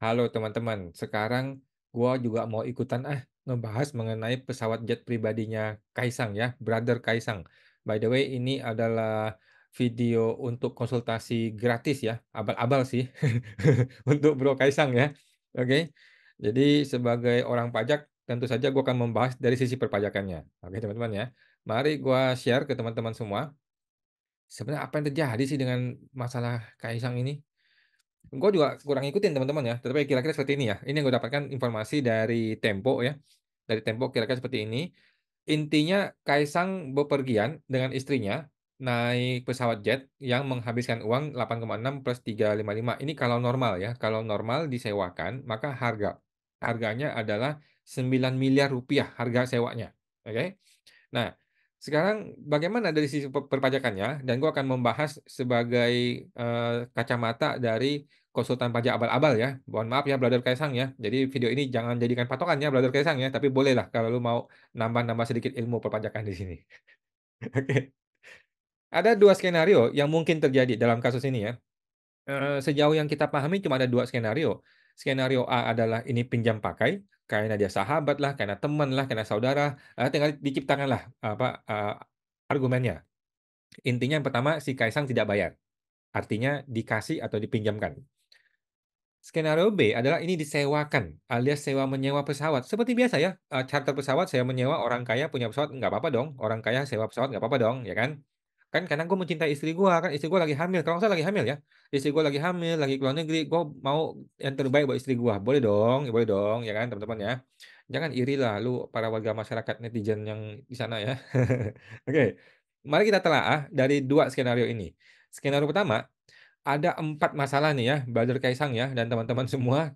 halo teman-teman, sekarang gue juga mau ikutan ah ngebahas mengenai pesawat jet pribadinya Kaisang ya, brother Kaisang. By the way, ini adalah video untuk konsultasi gratis ya, abal-abal sih untuk Bro Kaisang ya. Oke. Okay? Jadi sebagai orang pajak tentu saja gue akan membahas dari sisi perpajakannya. Oke, okay, teman-teman ya. Mari gue share ke teman-teman semua sebenarnya apa yang terjadi sih dengan masalah Kaisang ini? gue juga kurang ikutin teman-teman ya, tetapi kira-kira seperti ini ya. Ini yang gue dapatkan informasi dari Tempo ya, dari Tempo kira-kira seperti ini. Intinya Kaisang bepergian dengan istrinya naik pesawat jet yang menghabiskan uang 8,6 plus 355. Ini kalau normal ya, kalau normal disewakan maka harga harganya adalah 9 miliar rupiah harga sewanya. Oke. Okay? Nah, sekarang bagaimana dari sisi perpajakannya dan gue akan membahas sebagai uh, kacamata dari konsultan pajak abal-abal ya. Mohon maaf ya Brother Kaisang ya. Jadi video ini jangan jadikan patokan ya Brother Kaisang ya, tapi bolehlah kalau lu mau nambah-nambah sedikit ilmu perpajakan di sini. Oke. okay. Ada dua skenario yang mungkin terjadi dalam kasus ini ya. Uh, sejauh yang kita pahami cuma ada dua skenario. Skenario A adalah ini pinjam pakai, karena dia sahabat lah, karena teman lah, karena saudara, uh, tinggal diciptakan lah apa uh, argumennya. Intinya yang pertama si Kaisang tidak bayar, artinya dikasih atau dipinjamkan. Skenario B adalah ini disewakan alias sewa menyewa pesawat. Seperti biasa ya, eh, charter pesawat saya menyewa orang kaya punya pesawat nggak apa-apa dong. Orang kaya sewa pesawat nggak apa-apa dong, ya kan? kan karena gue mencintai istri gue kan istri gue lagi hamil kalau saya lagi hamil ya istri gue lagi hamil lagi keluar negeri gue mau yang terbaik buat istri gue boleh dong ya boleh dong ya kan teman-teman ya jangan iri lah lu para warga masyarakat netizen yang di sana ya oke okay. mari kita telah ah dari dua skenario ini skenario pertama ada empat masalah nih ya Badar Kaisang ya dan teman-teman semua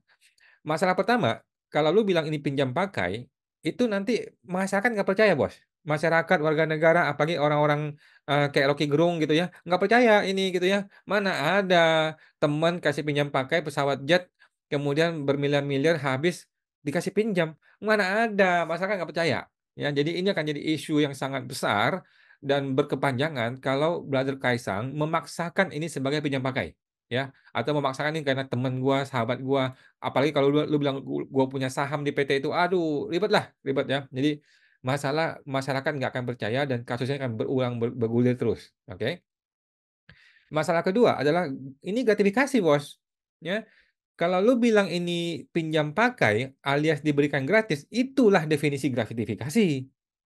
masalah pertama kalau lu bilang ini pinjam pakai itu nanti masyarakat nggak percaya bos masyarakat warga negara apalagi orang-orang uh, kayak Rocky Gerung gitu ya nggak percaya ini gitu ya mana ada teman kasih pinjam pakai pesawat jet kemudian bermiliar-miliar habis dikasih pinjam mana ada masyarakat nggak percaya ya jadi ini akan jadi isu yang sangat besar dan berkepanjangan kalau Brother Kaisang memaksakan ini sebagai pinjam pakai ya atau memaksakan ini karena teman gua sahabat gua apalagi kalau lu, lu bilang gua punya saham di PT itu aduh ribet lah ribet ya jadi masalah masyarakat nggak akan percaya dan kasusnya akan berulang bergulir terus. Oke. Okay? Masalah kedua adalah ini gratifikasi bos. Ya, kalau lu bilang ini pinjam pakai alias diberikan gratis, itulah definisi gratifikasi.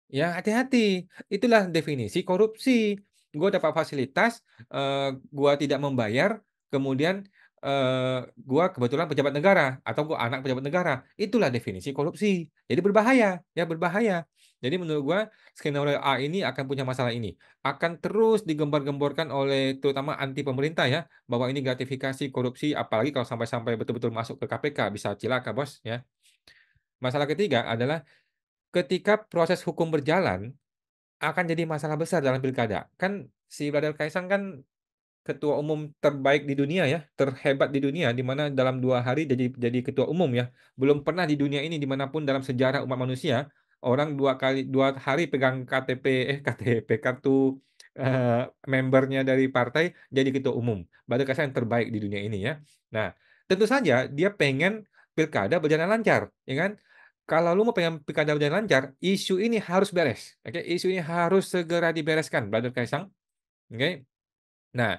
Ya, hati-hati. Itulah definisi korupsi. Gue dapat fasilitas, uh, eh, gue tidak membayar, kemudian uh, eh, gue kebetulan pejabat negara atau gua anak pejabat negara. Itulah definisi korupsi. Jadi berbahaya, ya berbahaya. Jadi menurut gue skenario A ini akan punya masalah ini. Akan terus digembar-gemborkan oleh terutama anti pemerintah ya. Bahwa ini gratifikasi, korupsi, apalagi kalau sampai-sampai betul-betul masuk ke KPK. Bisa cilaka bos ya. Masalah ketiga adalah ketika proses hukum berjalan akan jadi masalah besar dalam pilkada. Kan si Brother Kaisang kan ketua umum terbaik di dunia ya, terhebat di dunia, di mana dalam dua hari jadi jadi ketua umum ya. Belum pernah di dunia ini dimanapun dalam sejarah umat manusia orang dua kali dua hari pegang KTP eh KTP kartu eh, membernya dari partai jadi ketua umum. Badai yang terbaik di dunia ini ya. Nah, tentu saja dia pengen pilkada berjalan lancar, ya kan? Kalau lu mau pengen pilkada berjalan lancar, isu ini harus beres. Oke, okay? isu ini harus segera dibereskan, Badar Kaisang. Oke. Okay? Nah,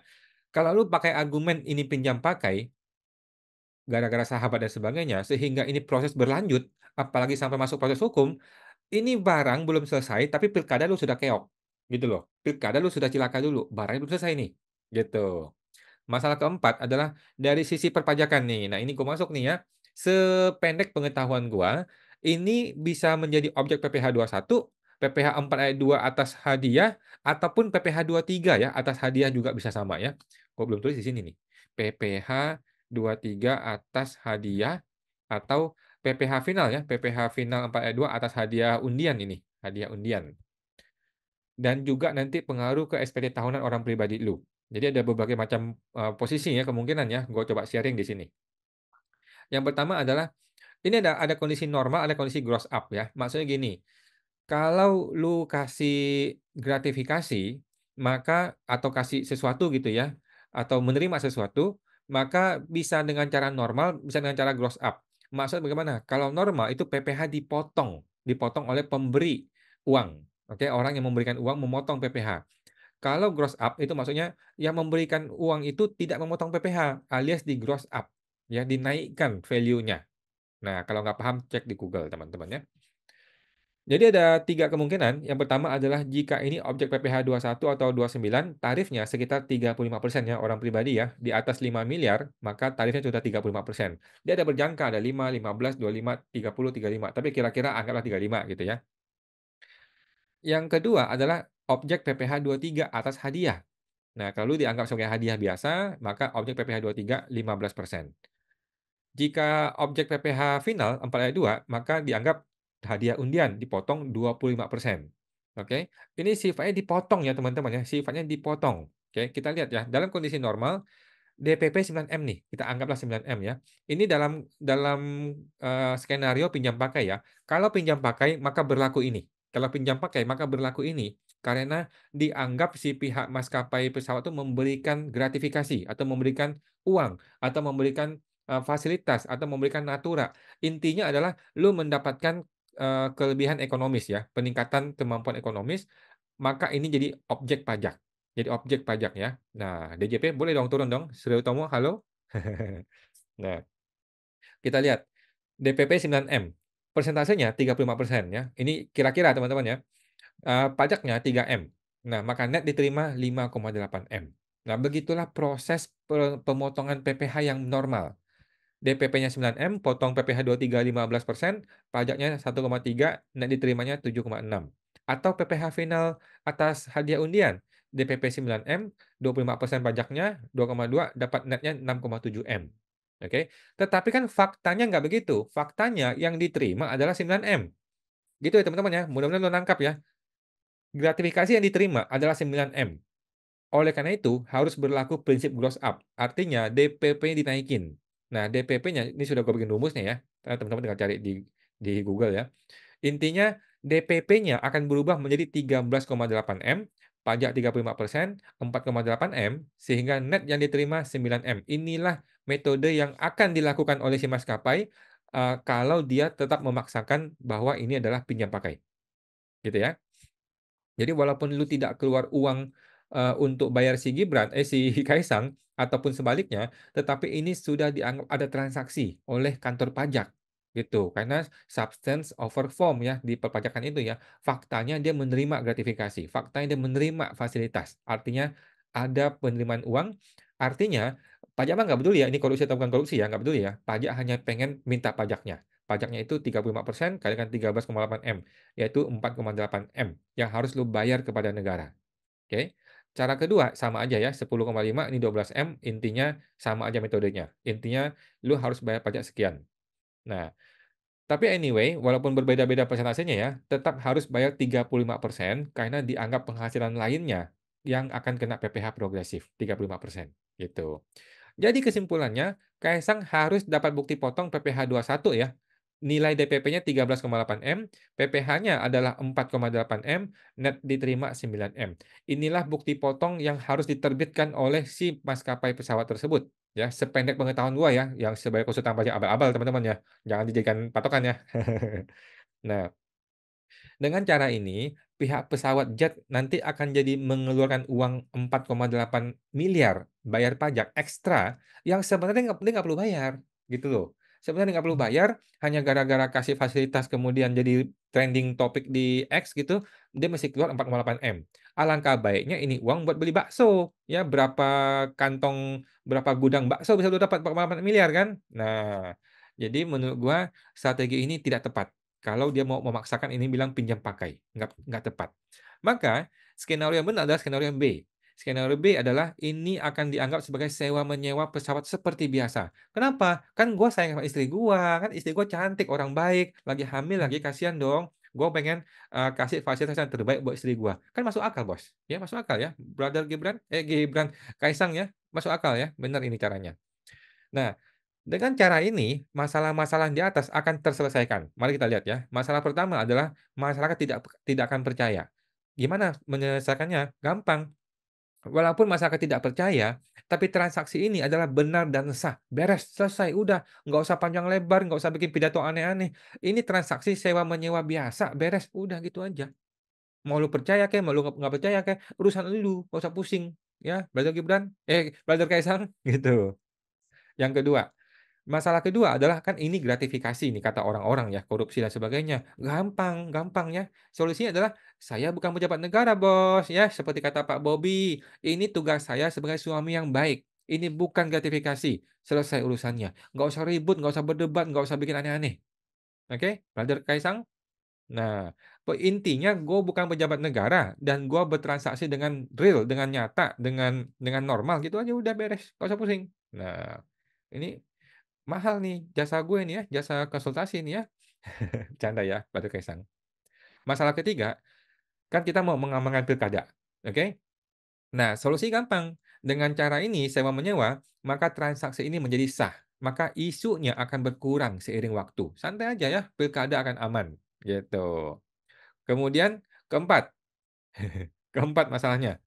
kalau lu pakai argumen ini pinjam pakai, gara-gara sahabat dan sebagainya, sehingga ini proses berlanjut, apalagi sampai masuk proses hukum, ini barang belum selesai, tapi pilkada lu sudah keok, gitu loh. Pilkada lu sudah cilaka dulu, barangnya belum selesai nih, gitu. Masalah keempat adalah dari sisi perpajakan nih. Nah ini gue masuk nih ya. Sependek pengetahuan gue, ini bisa menjadi objek PPH 21, PPH 4 ayat 2 atas hadiah, ataupun PPH 23 ya, atas hadiah juga bisa sama ya. Gue belum tulis di sini nih. PPH 23 atas hadiah atau PPH final ya, PPH final 4 ayat 2 atas hadiah undian ini, hadiah undian. Dan juga nanti pengaruh ke SPT tahunan orang pribadi lu. Jadi ada berbagai macam uh, posisi ya kemungkinan ya, gue coba sharing di sini. Yang pertama adalah ini ada ada kondisi normal, ada kondisi gross up ya. Maksudnya gini, kalau lu kasih gratifikasi maka atau kasih sesuatu gitu ya atau menerima sesuatu maka bisa dengan cara normal, bisa dengan cara gross up maksud bagaimana? Kalau normal itu PPh dipotong, dipotong oleh pemberi uang. Oke, okay? orang yang memberikan uang memotong PPh. Kalau gross up itu maksudnya yang memberikan uang itu tidak memotong PPh, alias di gross up, ya dinaikkan value-nya. Nah, kalau nggak paham cek di Google teman-teman ya. Jadi ada tiga kemungkinan. Yang pertama adalah jika ini objek PPH 21 atau 29, tarifnya sekitar 35 persen ya, orang pribadi ya. Di atas 5 miliar, maka tarifnya sudah 35 persen. Dia ada berjangka, ada 5, 15, 25, 30, 35. Tapi kira-kira anggaplah 35 gitu ya. Yang kedua adalah objek PPH 23 atas hadiah. Nah, kalau dianggap sebagai hadiah biasa, maka objek PPH 23 15 persen. Jika objek PPH final 4 ayat 2, maka dianggap hadiah undian dipotong 25%. Oke. Ini sifatnya dipotong ya teman-teman ya, sifatnya dipotong. Oke, kita lihat ya. Dalam kondisi normal DPP 9M nih, kita anggaplah 9M ya. Ini dalam dalam uh, skenario pinjam pakai ya. Kalau pinjam pakai maka berlaku ini. Kalau pinjam pakai maka berlaku ini karena dianggap si pihak maskapai pesawat itu memberikan gratifikasi atau memberikan uang atau memberikan eh, fasilitas atau memberikan natura. Intinya adalah lu mendapatkan Eh, kelebihan ekonomis ya, peningkatan kemampuan ekonomis, maka ini jadi objek pajak. Jadi objek pajak ya. Nah, DJP boleh dong turun dong. Surya Utomo, halo. nah, kita lihat DPP 9M. Persentasenya 35% ya. Ini kira-kira teman-teman ya. Uh, pajaknya 3M. Nah, maka net diterima 5,8M. Nah, begitulah proses pemotongan PPh yang normal. DPP-nya 9M, potong PPh 23 15%, pajaknya 1,3, net diterimanya 7,6. Atau PPh final atas hadiah undian, DPP 9M, 25% pajaknya 2,2, dapat netnya 6,7M. Oke, okay? tetapi kan faktanya nggak begitu. Faktanya yang diterima adalah 9M. Gitu ya teman-teman ya, mudah-mudahan lo nangkap ya. Gratifikasi yang diterima adalah 9M. Oleh karena itu, harus berlaku prinsip gross up. Artinya, DPP dinaikin Nah, DPP-nya ini sudah gue bikin rumusnya ya. Teman-teman tinggal cari di di Google ya. Intinya DPP-nya akan berubah menjadi 13,8M, pajak 35%, 4,8M, sehingga net yang diterima 9M. Inilah metode yang akan dilakukan oleh si maskapai uh, kalau dia tetap memaksakan bahwa ini adalah pinjam pakai. Gitu ya. Jadi walaupun lu tidak keluar uang uh, untuk bayar si Gibran, eh si Kaisang ataupun sebaliknya, tetapi ini sudah dianggap ada transaksi oleh kantor pajak gitu karena substance over form ya di perpajakan itu ya faktanya dia menerima gratifikasi faktanya dia menerima fasilitas artinya ada penerimaan uang artinya pajak mah nggak peduli ya ini korupsi atau bukan korupsi ya nggak peduli ya pajak hanya pengen minta pajaknya pajaknya itu 35% kali kan 13,8 M yaitu 4,8 M yang harus lu bayar kepada negara oke okay? Cara kedua sama aja ya, 10,5 ini 12M, intinya sama aja metodenya. Intinya lu harus bayar pajak sekian. Nah, tapi anyway, walaupun berbeda-beda persentasenya ya, tetap harus bayar 35% karena dianggap penghasilan lainnya yang akan kena PPh progresif 35% gitu. Jadi kesimpulannya, Kaisang harus dapat bukti potong PPh 21 ya nilai DPP-nya 13,8 M, PPH-nya adalah 4,8 M, net diterima 9 M. Inilah bukti potong yang harus diterbitkan oleh si maskapai pesawat tersebut. Ya, sependek pengetahuan gua ya, yang sebagai konsultan pajak abal-abal teman-teman ya. Jangan dijadikan patokan ya. nah, dengan cara ini, pihak pesawat jet nanti akan jadi mengeluarkan uang 4,8 miliar bayar pajak ekstra yang sebenarnya nggak perlu bayar gitu loh sebenarnya nggak perlu bayar, hanya gara-gara kasih fasilitas kemudian jadi trending topik di X gitu, dia masih keluar 4,8 M. Alangkah baiknya ini uang buat beli bakso, ya berapa kantong, berapa gudang bakso bisa lu dapat 4,8 miliar kan? Nah, jadi menurut gua strategi ini tidak tepat. Kalau dia mau memaksakan ini bilang pinjam pakai, nggak nggak tepat. Maka skenario yang benar adalah skenario yang B. Skenario B adalah ini akan dianggap sebagai sewa menyewa pesawat seperti biasa. Kenapa? Kan gue sayang sama istri gue, kan istri gue cantik, orang baik, lagi hamil lagi kasihan dong. Gue pengen uh, kasih fasilitas yang terbaik buat istri gue. Kan masuk akal bos, ya masuk akal ya, brother Gibran, eh Gibran Kaisang ya, masuk akal ya, benar ini caranya. Nah, dengan cara ini, masalah-masalah di atas akan terselesaikan. Mari kita lihat ya. Masalah pertama adalah masyarakat tidak tidak akan percaya. Gimana menyelesaikannya? Gampang. Walaupun masyarakat tidak percaya, tapi transaksi ini adalah benar dan sah. Beres, selesai, udah. Nggak usah panjang lebar, nggak usah bikin pidato aneh-aneh. Ini transaksi sewa-menyewa biasa, beres, udah gitu aja. Mau lu percaya kayak, mau lu nggak percaya kayak, urusan lu, nggak usah pusing. Ya, Brother Gibran, eh, Brother Kaisang, gitu. Yang kedua, Masalah kedua adalah kan ini gratifikasi nih kata orang-orang ya, korupsi dan sebagainya. Gampang, gampang ya. Solusinya adalah saya bukan pejabat negara, Bos, ya, seperti kata Pak Bobby Ini tugas saya sebagai suami yang baik. Ini bukan gratifikasi. Selesai urusannya. Nggak usah ribut, nggak usah berdebat, nggak usah bikin aneh-aneh. Oke, okay? Brother Kaisang? Nah, intinya gue bukan pejabat negara dan gue bertransaksi dengan real, dengan nyata, dengan dengan normal gitu aja udah beres, gak usah pusing. Nah, ini mahal nih jasa gue nih ya, jasa konsultasi nih ya. Canda ya, batu Kaisang. Masalah ketiga, kan kita mau mengamankan pilkada. Oke? Okay? Nah, solusi gampang. Dengan cara ini, sewa menyewa, maka transaksi ini menjadi sah. Maka isunya akan berkurang seiring waktu. Santai aja ya, pilkada akan aman. Gitu. Kemudian, keempat. keempat masalahnya.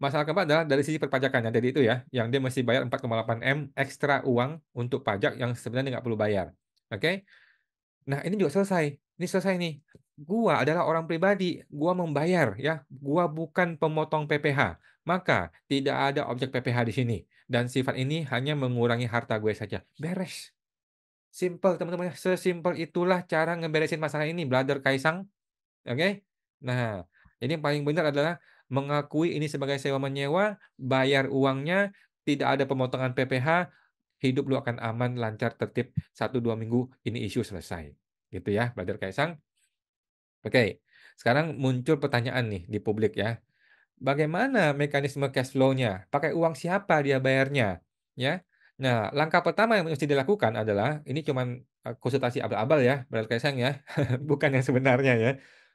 Masalah keempat adalah dari sisi perpajakannya jadi itu ya, yang dia mesti bayar 4,8 M ekstra uang untuk pajak yang sebenarnya nggak perlu bayar. Oke? Okay? Nah, ini juga selesai. Ini selesai nih. Gua adalah orang pribadi, gua membayar ya. Gua bukan pemotong PPH. Maka tidak ada objek PPH di sini dan sifat ini hanya mengurangi harta gue saja. Beres. Simple teman-teman, sesimpel itulah cara ngeberesin masalah ini, brother Kaisang. Oke? Okay? Nah, ini yang paling benar adalah mengakui ini sebagai sewa menyewa, bayar uangnya, tidak ada pemotongan PPh, hidup lu akan aman, lancar, tertib, satu dua minggu ini isu selesai. Gitu ya, Brother Kaisang. Oke, sekarang muncul pertanyaan nih di publik ya. Bagaimana mekanisme cash flow-nya? Pakai uang siapa dia bayarnya? Ya, Nah, langkah pertama yang mesti dilakukan adalah ini cuman eh, konsultasi abal-abal ya, Brother Kaisang ya, bukan yang sebenarnya ya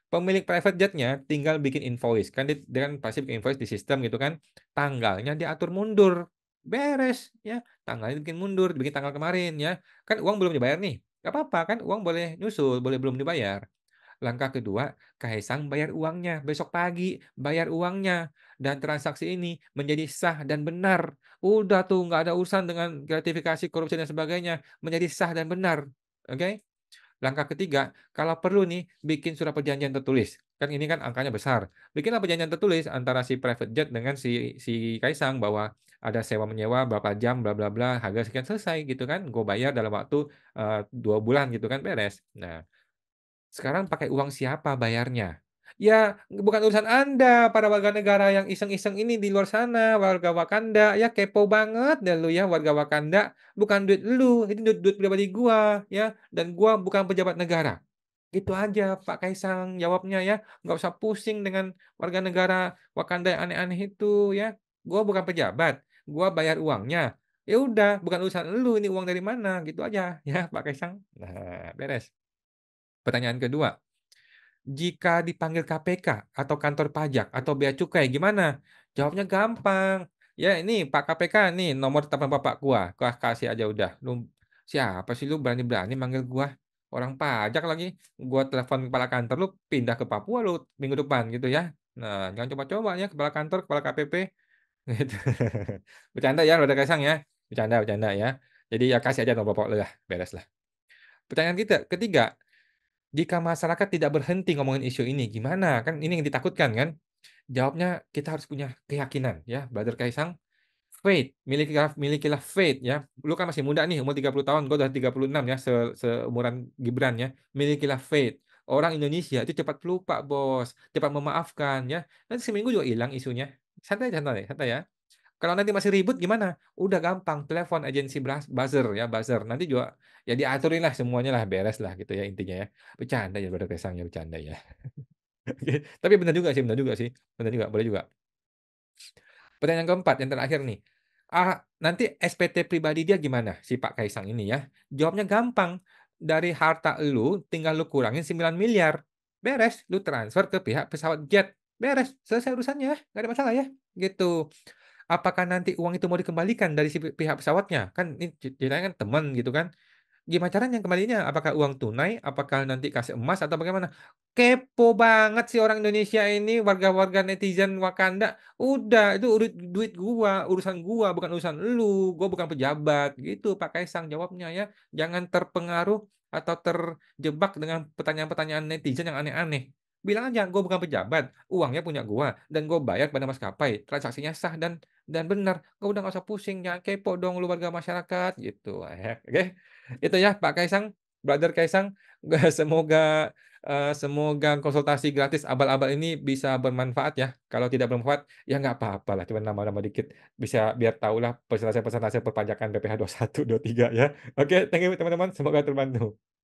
pemilik private jetnya tinggal bikin invoice kan dia, dia kan pasti bikin invoice di sistem gitu kan tanggalnya diatur mundur beres ya tanggalnya bikin mundur bikin tanggal kemarin ya kan uang belum dibayar nih gak apa-apa kan uang boleh nyusul boleh belum dibayar langkah kedua Kaisang bayar uangnya besok pagi bayar uangnya dan transaksi ini menjadi sah dan benar udah tuh nggak ada urusan dengan gratifikasi korupsi dan sebagainya menjadi sah dan benar oke okay? Langkah ketiga, kalau perlu nih bikin surat perjanjian tertulis. Kan ini kan angkanya besar. Bikinlah perjanjian tertulis antara si private jet dengan si si Kaisang bahwa ada sewa menyewa berapa jam bla bla bla harga sekian selesai gitu kan gue bayar dalam waktu uh, dua bulan gitu kan beres nah sekarang pakai uang siapa bayarnya Ya, bukan urusan Anda, para warga negara yang iseng-iseng ini di luar sana, warga Wakanda. Ya, kepo banget dan lu ya, warga Wakanda. Bukan duit lu, ini duit, duit pribadi gua ya. Dan gua bukan pejabat negara. Gitu aja Pak Kaisang jawabnya ya. Nggak usah pusing dengan warga negara Wakanda yang aneh-aneh itu ya. Gua bukan pejabat, gua bayar uangnya. Ya udah, bukan urusan lu, ini uang dari mana, gitu aja ya Pak Kaisang. Nah, beres. Pertanyaan kedua, jika dipanggil KPK atau kantor pajak atau bea cukai gimana? Jawabnya gampang. Ya ini Pak KPK nih nomor telepon bapak gua. Gua kasih aja udah. Lu siapa sih lu berani-berani manggil gua? Orang pajak lagi. Gua telepon kepala kantor lu pindah ke Papua lu minggu depan gitu ya. Nah, jangan coba-coba ya kepala kantor, kepala KPP gitu. bercanda ya, udah Kaisang ya. Bercanda, bercanda ya. Jadi ya kasih aja nomor bapak lu lah, ya, beres lah. Pertanyaan kita ketiga, jika masyarakat tidak berhenti ngomongin isu ini, gimana? Kan ini yang ditakutkan kan? Jawabnya kita harus punya keyakinan ya, Brother Kaisang. Faith, milikilah, milikilah faith ya. Lu kan masih muda nih, umur 30 tahun, gue udah 36 ya, se seumuran Gibran ya. Milikilah faith. Orang Indonesia itu cepat pelupa, Bos. Cepat memaafkan ya. Nanti seminggu juga hilang isunya. Santai santai santai ya. Kalau nanti masih ribut gimana? Udah gampang, telepon agensi buzzer ya, buzzer. Nanti juga ya diaturin lah semuanya lah, beres lah gitu ya intinya ya. Bercanda ya, pada kesang ya, bercanda ya. Tapi benar juga sih, benar juga sih. Benar juga, boleh juga. Pertanyaan keempat, yang terakhir nih. Ah, nanti SPT pribadi dia gimana si Pak Kaisang ini ya? Jawabnya gampang. Dari harta lu tinggal lu kurangin 9 miliar. Beres, lu transfer ke pihak pesawat jet. Beres, selesai urusannya, nggak ada masalah ya. Gitu apakah nanti uang itu mau dikembalikan dari si pihak pesawatnya? Kan ini ceritanya kan teman gitu kan. Gimana caranya kembalinya? Apakah uang tunai? Apakah nanti kasih emas atau bagaimana? Kepo banget sih orang Indonesia ini, warga-warga netizen Wakanda. Udah, itu urut duit gua, urusan gua, bukan urusan lu. Gua bukan pejabat gitu. Pak Kaisang jawabnya ya. Jangan terpengaruh atau terjebak dengan pertanyaan-pertanyaan netizen yang aneh-aneh bilang aja gue bukan pejabat uangnya punya gua dan gue bayar pada maskapai transaksinya sah dan dan benar kau udah nggak usah pusing jangan kepo dong lu warga masyarakat gitu oke okay? itu ya Pak Kaisang Brother Kaisang semoga eh, semoga konsultasi gratis abal-abal ini bisa bermanfaat ya kalau tidak bermanfaat ya nggak apa-apa lah cuma nama-nama dikit bisa biar tahu lah persentase persentase perpajakan BPH 21 23 ya oke okay, thank you teman-teman semoga terbantu